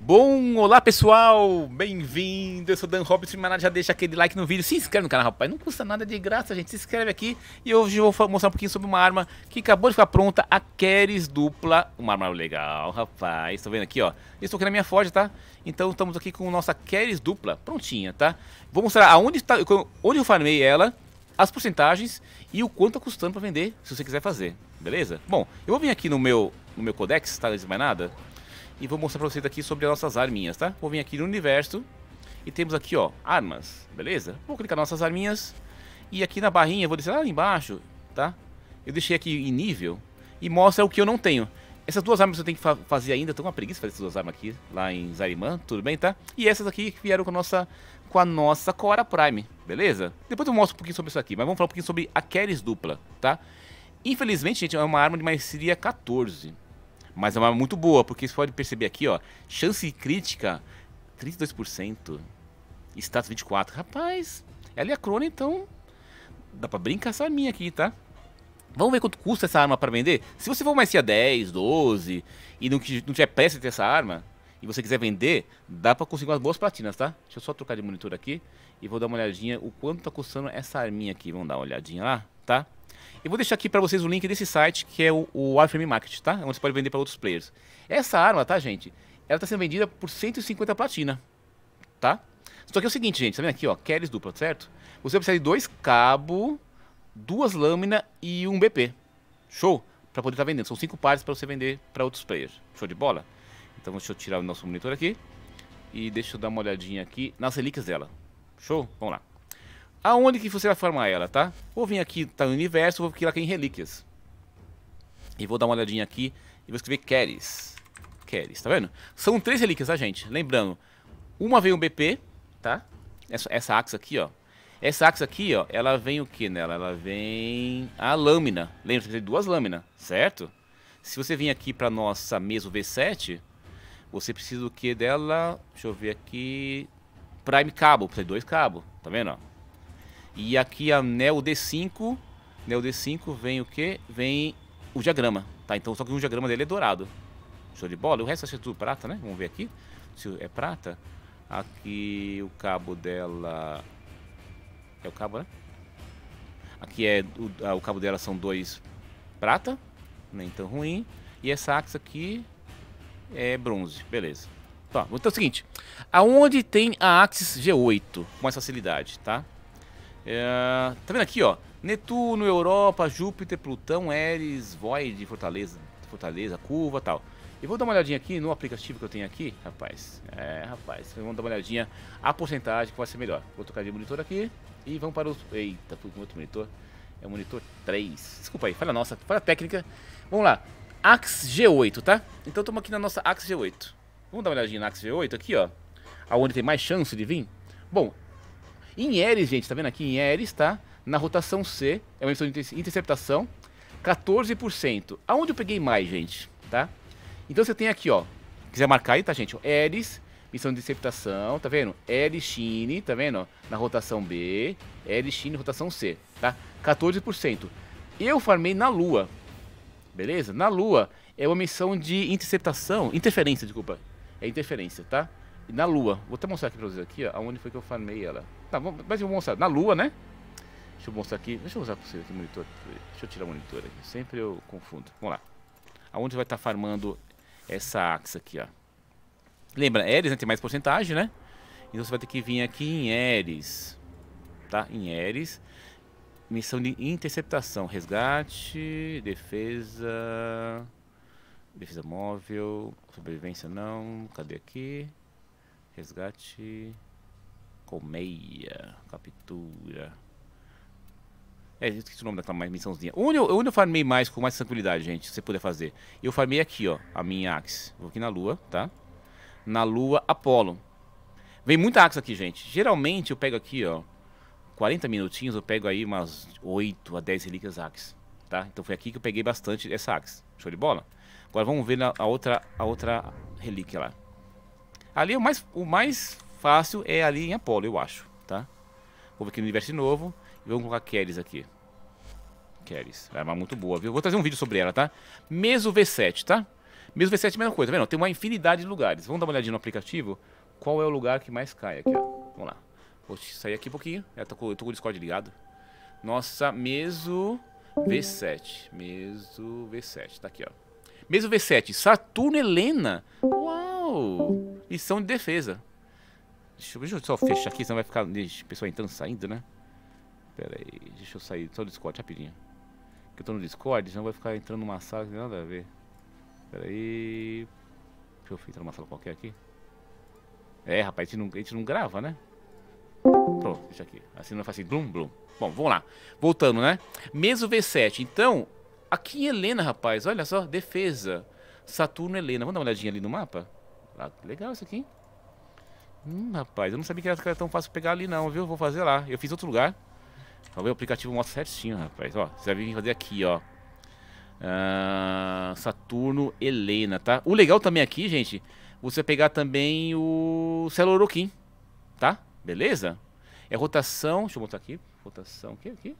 Bom, olá pessoal, bem-vindo, eu sou Dan Robson, mas já deixa aquele like no vídeo, se inscreve no canal, rapaz, não custa nada é de graça, gente, se inscreve aqui e hoje eu vou mostrar um pouquinho sobre uma arma que acabou de ficar pronta, a Keres dupla, uma arma legal, rapaz, tô tá vendo aqui, ó, eu estou aqui na minha Ford, tá? Então estamos aqui com a nossa Keres dupla, prontinha, tá? Vou mostrar aonde tá, onde eu farmei ela, as porcentagens e o quanto tá custando para vender, se você quiser fazer, beleza? Bom, eu vou vir aqui no meu, no meu Codex, tá? Não mais nada, e vou mostrar pra vocês aqui sobre as nossas arminhas, tá? Vou vir aqui no universo e temos aqui, ó, armas, beleza? Vou clicar nas nossas arminhas e aqui na barrinha, vou descer lá embaixo, tá? Eu deixei aqui em nível e mostra o que eu não tenho. Essas duas armas eu tenho que fa fazer ainda, tô com uma preguiça de fazer essas duas armas aqui lá em Zariman, tudo bem, tá? E essas aqui que vieram com a nossa, com a nossa Cora Prime, beleza? Depois eu mostro um pouquinho sobre isso aqui, mas vamos falar um pouquinho sobre a Keres dupla, tá? Infelizmente, gente, é uma arma de maestria 14, mas é uma arma muito boa, porque você pode perceber aqui, ó. Chance crítica, 32%. Status 24. Rapaz, ela é a crona, então dá pra brincar essa arminha aqui, tá? Vamos ver quanto custa essa arma para vender? Se você for mais a 10, 12 e não, não tiver pressa de ter essa arma e você quiser vender, dá para conseguir umas boas platinas, tá? Deixa eu só trocar de monitor aqui e vou dar uma olhadinha o quanto tá custando essa arminha aqui. Vamos dar uma olhadinha lá tá? Eu vou deixar aqui para vocês o link desse site, que é o, o Warframe Market, tá? Onde você pode vender para outros players. Essa arma, tá, gente? Ela está sendo vendida por 150 platina, tá? Só que é o seguinte, gente, tá vendo aqui, ó? queres dupla, certo? Você precisa de dois cabos, duas lâminas e um BP. Show? Para poder estar tá vendendo. São cinco pares para você vender para outros players. Show de bola? Então deixa eu tirar o nosso monitor aqui. E deixa eu dar uma olhadinha aqui nas relíquias dela. Show? Vamos lá. Aonde que você vai formar ela, tá? Vou vir aqui, tá no universo, vou clicar aqui em relíquias. E vou dar uma olhadinha aqui e vou escrever Keres. Keres, tá vendo? São três relíquias, tá, gente? Lembrando, uma vem um BP, tá? Essa, essa axa aqui, ó. Essa axa aqui, ó, ela vem o que nela? Ela vem a lâmina. Lembra que tem duas lâminas, certo? Se você vir aqui para nossa mesa V7, você precisa o que dela? Deixa eu ver aqui. Prime cabo, precisa de dois cabos, tá vendo? Ó? E aqui a Neo D5, Neo D5 vem o que? Vem o diagrama, tá? Então só que o diagrama dele é dourado. Show de bola. O resto é tudo prata, né? Vamos ver aqui se é prata. Aqui o cabo dela... É o cabo, né? Aqui é o, ah, o cabo dela são dois prata, nem tão ruim. E essa axa aqui é bronze, beleza. Tá, então é o seguinte, aonde tem a Axis G8 com mais facilidade, tá? É, tá vendo aqui, ó? Netuno, Europa, Júpiter, Plutão, Eris Void, Fortaleza, Fortaleza, Curva tal. e vou dar uma olhadinha aqui no aplicativo que eu tenho aqui, rapaz. É, rapaz, vamos dar uma olhadinha a porcentagem que vai ser melhor. Vou trocar de monitor aqui e vamos para o... Eita, fui com outro monitor. É o monitor 3. Desculpa aí, fala nossa, fala técnica. Vamos lá. Axe G8, tá? Então estamos aqui na nossa Axe G8. Vamos dar uma olhadinha na Axe G8 aqui, ó. Aonde tem mais chance de vir? Bom, em Eris, gente, tá vendo aqui? Em Eris, tá? Na rotação C, é uma emissão de interceptação, 14%. Aonde eu peguei mais, gente? Tá? Então você tem aqui, ó. Quiser marcar aí, tá, gente? Eris, missão de interceptação, tá vendo? Eris chine tá vendo? Na rotação B, Eris chine rotação C, tá? 14%. Eu farmei na Lua, beleza? Na Lua é uma missão de interceptação, interferência, desculpa. É interferência, tá? na Lua. Vou até mostrar aqui pra vocês aqui, ó, aonde foi que eu farmei ela. Tá, vamos, mas eu vou mostrar. Na Lua, né? Deixa eu mostrar aqui. Deixa eu usar pra vocês aqui o monitor. Deixa eu tirar o monitor aqui. Sempre eu confundo. Vamos lá. Aonde vai estar tá farmando essa axa aqui, ó. Lembra, Ares né, tem mais porcentagem, né? Então você vai ter que vir aqui em Ares. Tá? Em Ares. Missão de interceptação. Resgate. Defesa. Defesa móvel. Sobrevivência não. Cadê aqui? Resgate. Colmeia. Captura. É, esqueci o nome daquela mais missãozinha. Onde eu, onde eu farmei mais com mais tranquilidade, gente, se você puder fazer. Eu farmei aqui, ó, a minha Axe. Vou aqui na lua, tá? Na lua Apollo. Vem muita Axe aqui, gente. Geralmente eu pego aqui, ó, 40 minutinhos, eu pego aí umas 8 a 10 relíquias Axe, tá? Então foi aqui que eu peguei bastante essa Axe. Show de bola? Agora vamos ver na, a, outra, a outra relíquia lá. Ali o mais, o mais fácil é ali em Apolo, eu acho, tá? Vou aqui no universo de novo e vamos colocar Keres aqui. Keres, é uma muito boa, viu? Vou trazer um vídeo sobre ela, tá? Meso V7, tá? Meso V7 é a mesma coisa, tá vendo? Tem uma infinidade de lugares. Vamos dar uma olhadinha no aplicativo. Qual é o lugar que mais cai aqui, ó. Vamos lá. Vou sair aqui um pouquinho. Eu tô com, eu tô com o Discord ligado. Nossa, Meso V7. Meso V7, tá aqui, ó. Meso V7, Saturno Helena como lição de defesa. Deixa, deixa eu só fechar aqui, senão vai ficar pessoal entrando e saindo, né? Pera aí, deixa eu sair só do Discord rapidinho. Que eu tô no Discord, senão vai ficar entrando numa sala que não tem nada a ver. Pera aí. Deixa eu entrar numa sala qualquer aqui. É, rapaz, a gente não, a gente não grava, né? Pronto, deixa aqui. Assim não faz assim, blum, blum. Bom, vamos lá. Voltando, né? mesmo V7. Então, aqui em Helena, rapaz, olha só, defesa. Saturno Helena. Vamos dar uma olhadinha ali no mapa? Ah, legal isso aqui. Hum, rapaz, eu não sabia que era tão fácil pegar ali não, viu? Vou fazer lá. Eu fiz outro lugar. Talvez o aplicativo mostre certinho, rapaz. Ó, você vai vir fazer aqui, ó. Uh, Saturno Helena, tá? O legal também aqui, gente, você pegar também o Celoroquim, tá? Beleza? É rotação, deixa eu botar aqui, rotação, o que aqui?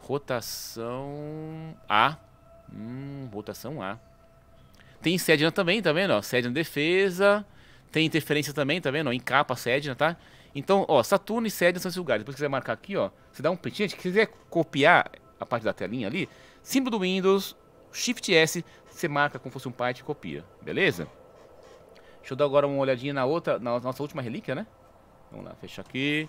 Rotação A. Hum, rotação A. Tem Sedna também, tá vendo? Ó, Sedna defesa. Tem interferência também, tá vendo? encapa Sedna, né, tá? Então, ó, Saturno e Sedna são esses lugares. Depois que quiser marcar aqui, ó, você dá um print. Gente, se quiser copiar a parte da telinha ali, símbolo do Windows, Shift S, você marca como fosse um parte e copia, beleza? Deixa eu dar agora uma olhadinha na outra, na nossa última relíquia, né? Vamos lá, fechar aqui.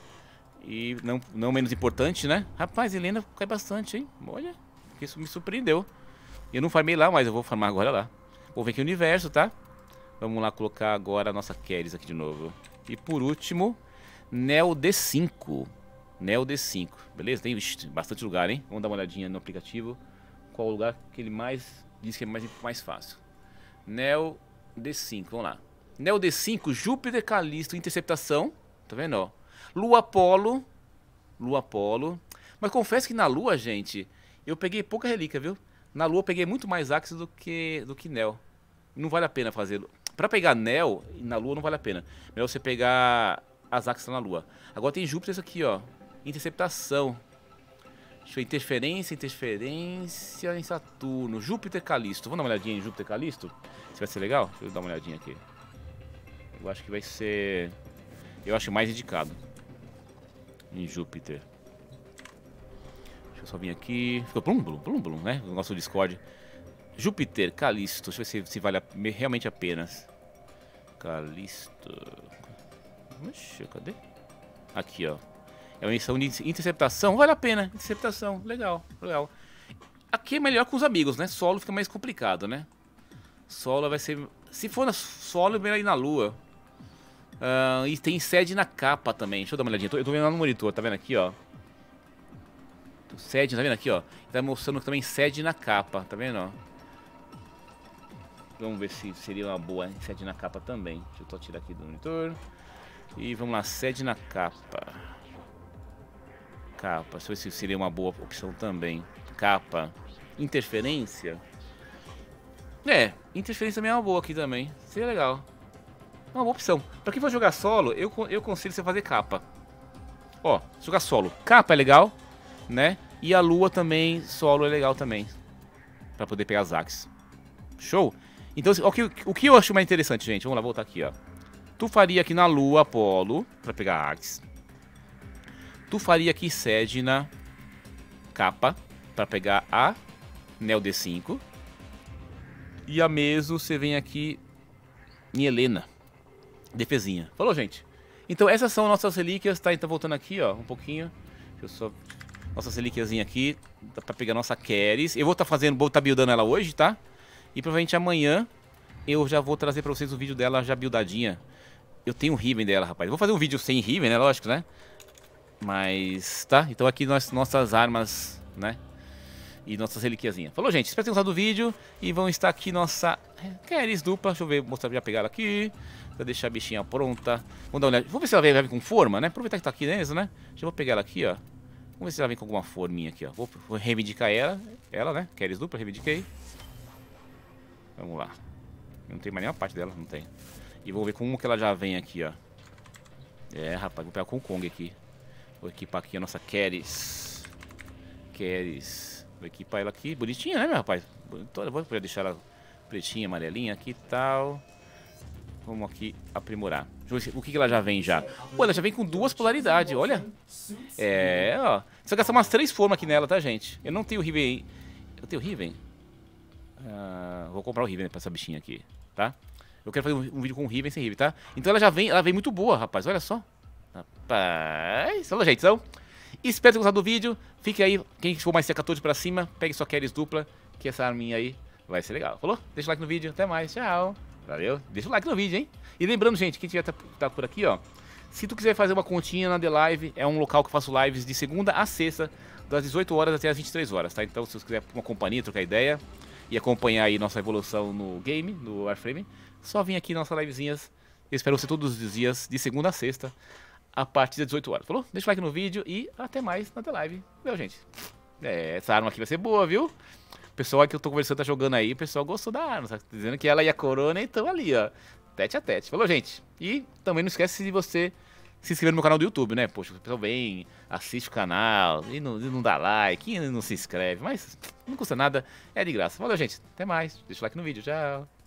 E não, não menos importante, né? Rapaz, Helena cai bastante, hein? Olha, isso me surpreendeu. Eu não farmei lá, mas eu vou farmar agora lá. Vou vir aqui o universo, tá? Vamos lá colocar agora a nossa Keres aqui de novo. E por último, Neo D5. Neo D5, beleza? Tem ixi, bastante lugar, hein? Vamos dar uma olhadinha no aplicativo. Qual o lugar que ele mais diz que é mais, mais fácil. Neo D5, vamos lá. Neo D5, Júpiter, Calisto, Interceptação. Tá vendo, ó? Lua Apolo. Lua Apolo. Mas confesso que na Lua, gente, eu peguei pouca relíquia, viu? Na Lua eu peguei muito mais Axis do que, do que Neo. Não vale a pena fazer. Pra pegar Neo na Lua não vale a pena. Melhor você pegar as Axis na Lua. Agora tem Júpiter isso aqui, ó. Interceptação. Deixa eu ver, interferência, interferência em Saturno. Júpiter Calisto. Vamos dar uma olhadinha em Júpiter Calisto? Se vai ser legal? Deixa eu dar uma olhadinha aqui. Eu acho que vai ser... Eu acho mais indicado. Em Júpiter. Deixa eu só vir aqui. Ficou plum, plum, plum, plum, né? O nosso Discord. Júpiter, Calisto. Deixa eu ver se, se vale a, realmente a pena. Calisto. Oxe, cadê? Aqui, ó. É uma missão de interceptação. Vale a pena. Interceptação. Legal, legal. Aqui é melhor com os amigos, né? Solo fica mais complicado, né? Solo vai ser... Se for na solo, é melhor ir na lua. Uh, e tem sede na capa também. Deixa eu dar uma olhadinha. Eu tô, eu tô vendo lá no monitor, tá vendo aqui, ó. Perfeito. Sede, tá vendo aqui, ó? Tá mostrando também sede na capa, tá vendo, ó? Vamos ver se seria uma boa sede na capa também. Deixa eu só tirar aqui do monitor. E vamos lá, sede na capa. Capa, deixa eu ver se seria uma boa opção também. Capa. Interferência? É, interferência também é uma boa aqui também. Seria legal. É uma boa opção. Pra quem for jogar solo, eu, eu consigo você fazer capa. Ó, jogar solo. Capa é legal né? E a lua também, solo é legal também. Pra poder pegar as axes. Show? Então, o que, o que eu acho mais interessante, gente? Vamos lá, voltar aqui, ó. Tu faria aqui na lua Apolo, pra pegar axes. Tu faria aqui Sedna capa, pra pegar a Neo D5. E a mesmo você vem aqui em Helena. Defesinha. Falou, gente? Então essas são nossas relíquias, tá? Então voltando aqui, ó, um pouquinho. Deixa eu só nossa seliquiazinha aqui. Dá pra pegar nossa Keres. Eu vou estar tá fazendo, vou estar tá buildando ela hoje, tá? E provavelmente amanhã eu já vou trazer pra vocês o vídeo dela já buildadinha. Eu tenho o Riven dela, rapaz. vou fazer um vídeo sem Riven, né? Lógico, né? Mas, tá? Então aqui nós, nossas armas, né? E nossas reliquiazinhas. Falou, gente. Espero que tenham gostado do vídeo. E vão estar aqui nossa é, Keres dupla. Deixa eu ver, mostrar, já pegar ela aqui. Pra deixar a bichinha pronta. Vamos dar uma olhada. Vamos ver se ela vem, com forma, né? Aproveitar que tá aqui mesmo, né? Deixa vou pegar ela aqui, ó. Vamos ver se ela vem com alguma forminha aqui, ó. Vou, reivindicar ela. Ela, né? Queres dupla, reivindiquei. Vamos lá. Não tem mais nenhuma parte dela, não tem. E vou ver como que ela já vem aqui, ó. É, rapaz, vou pegar com o Kong aqui. Vou equipar aqui a nossa Keres. Keres. Vou equipar ela aqui. Bonitinha, né, meu rapaz? Então, vou deixar ela pretinha, amarelinha aqui e tal. Vamos aqui aprimorar. O que ela já vem já? Pô, ela já vem com duas polaridades, olha. É, ó. Precisa gastar umas três formas aqui nela, tá, gente? Eu não tenho o Riven Eu tenho o Riven? Ah, vou comprar o Riven pra essa bichinha aqui, tá? Eu quero fazer um, um vídeo com o Riven sem Riven, tá? Então ela já vem, ela vem muito boa, rapaz. Olha só. Rapaz, olha gente, então. Espero ter gostado do vídeo. Fique aí, quem for mais seca 14 pra cima, pegue sua queres dupla, que essa arminha aí vai ser legal. Falou? Deixa o like no vídeo. Até mais. Tchau. Valeu? Deixa o like no vídeo, hein? E lembrando, gente, quem tiver tá, tá, por aqui, ó. Se tu quiser fazer uma continha na The Live, é um local que eu faço lives de segunda a sexta, das 18 horas até as 23 horas, tá? Então, se você quiser uma companhia, trocar ideia e acompanhar aí nossa evolução no game, no Warframe, só vem aqui nossas livezinhas. Eu espero você todos os dias, de segunda a sexta, a partir das 18 horas. Falou? Deixa o like no vídeo e até mais na The Live. valeu gente. É, essa arma aqui vai ser boa, viu? O pessoal que eu tô conversando tá jogando aí, o pessoal gostou da arma, tá dizendo que ela e a Corona estão ali, ó. Tete a tete. Falou, gente. E também não esquece de você se inscrever no meu canal do YouTube, né? Poxa, o pessoal vem, assiste o canal, e não, e não dá like, e não se inscreve, mas não custa nada, é de graça. Valeu, gente. Até mais. Deixa o like no vídeo. Tchau.